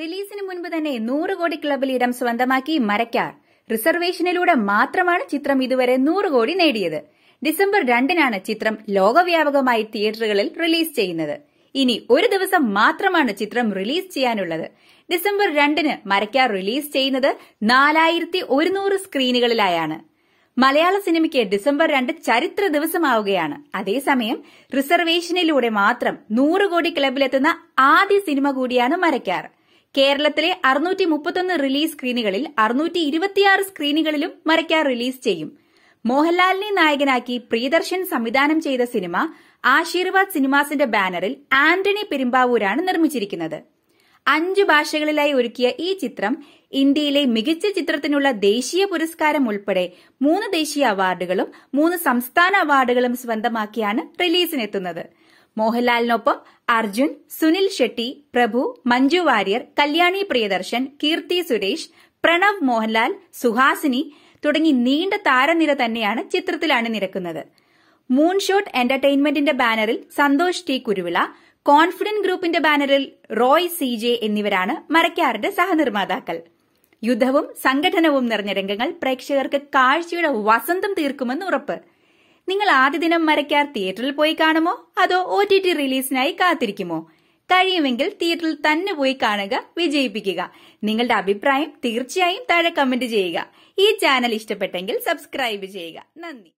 റിലീസിന് മുൻപ് തന്നെ നൂറ് കോടി ക്ലബിൽ ഇടം സ്വന്തമാക്കി മരക്കാർ റിസർവേഷനിലൂടെ മാത്രമാണ് ചിത്രം ഇതുവരെ നൂറ് കോടി നേടിയത് ഡിസംബർ രണ്ടിനാണ് ചിത്രം ലോകവ്യാപകമായി തിയേറ്ററുകളിൽ റിലീസ് ചെയ്യുന്നത് ഇനി ഒരു ദിവസം മാത്രമാണ് ചിത്രം റിലീസ് ചെയ്യാനുള്ളത് ഡിസംബർ രണ്ടിന് മരക്കാർ റിലീസ് ചെയ്യുന്നത് നാലായിരത്തി ഒരുന്നൂറ് സ്ക്രീനുകളിലായാണ് മലയാള സിനിമയ്ക്ക് ഡിസംബർ രണ്ട് ചരിത്ര ദിവസമാവുകയാണ് അതേസമയം റിസർവേഷനിലൂടെ മാത്രം നൂറ് കോടി ക്ലബിലെത്തുന്ന ആദ്യ സിനിമ കൂടിയാണ് മരക്കാർ കേരളത്തിലെ അറുന്നൂറ്റി മുപ്പത്തൊന്ന് റിലീസ് സ്ക്രീനുകളിൽ അറുന്നൂറ്റി ഇരുപത്തിയാറ് സ്ക്രീനുകളിലും മറയ്ക്ക റിലീസ് ചെയ്യും മോഹൻലാലിനെ നായകനാക്കി പ്രിയദർശൻ സംവിധാനം ചെയ്ത സിനിമ ആശീർവാദ് സിനിമാസിന്റെ ബാനറിൽ ആന്റണി പെരുമ്പാവൂരാണ് നിർമ്മിച്ചിരിക്കുന്നത് അഞ്ച് ഭാഷകളിലായി ഒരുക്കിയ ഈ ചിത്രം ഇന്ത്യയിലെ മികച്ച ചിത്രത്തിനുള്ള ദേശീയ പുരസ്കാരം ഉൾപ്പെടെ മൂന്ന് ദേശീയ അവാർഡുകളും മൂന്ന് സംസ്ഥാന അവാർഡുകളും സ്വന്തമാക്കിയാണ് റിലീസിനെത്തുന്നത് മോഹൻലാലിനൊപ്പം അർജുൻ സുനിൽ ഷെട്ടി പ്രഭു മഞ്ജു വാര്യർ കല്യാണി പ്രിയദർശൻ കീർത്തി സുരേഷ് പ്രണവ് മോഹൻലാൽ സുഹാസിനി തുടങ്ങി നീണ്ട താരനിര തന്നെയാണ് ചിത്രത്തിൽ അണിനിരക്കുന്നത് മൂൺഷോട്ട് എന്റർടൈൻമെന്റിന്റെ ബാനറിൽ സന്തോഷ് ടി കുരുവിള കോൺഫിഡന്റ് ഗ്രൂപ്പിന്റെ ബാനറിൽ റോയ് സി ജെ എന്നിവരാണ് മരക്കാറിന്റെ സഹനിർമ്മാതാക്കൾ യുദ്ധവും സംഘടനവും നിറഞ്ഞ രംഗങ്ങൾ പ്രേക്ഷകർക്ക് കാഴ്ചയുടെ വസന്തം തീർക്കുമെന്ന് ഉറപ്പ് നിങ്ങൾ ആദ്യ ദിനം മരക്കാർ തിയേറ്ററിൽ പോയി കാണുമോ അതോ ഒ ടി ടി റിലീസിനായി കാത്തിരിക്കുമോ കഴിയുമെങ്കിൽ തിയേറ്ററിൽ തന്നെ പോയി കാണുക വിജയിപ്പിക്കുക നിങ്ങളുടെ അഭിപ്രായം തീർച്ചയായും താഴെ കമന്റ് ചെയ്യുക ഈ ചാനൽ ഇഷ്ടപ്പെട്ടെങ്കിൽ സബ്സ്ക്രൈബ് ചെയ്യുക നന്ദി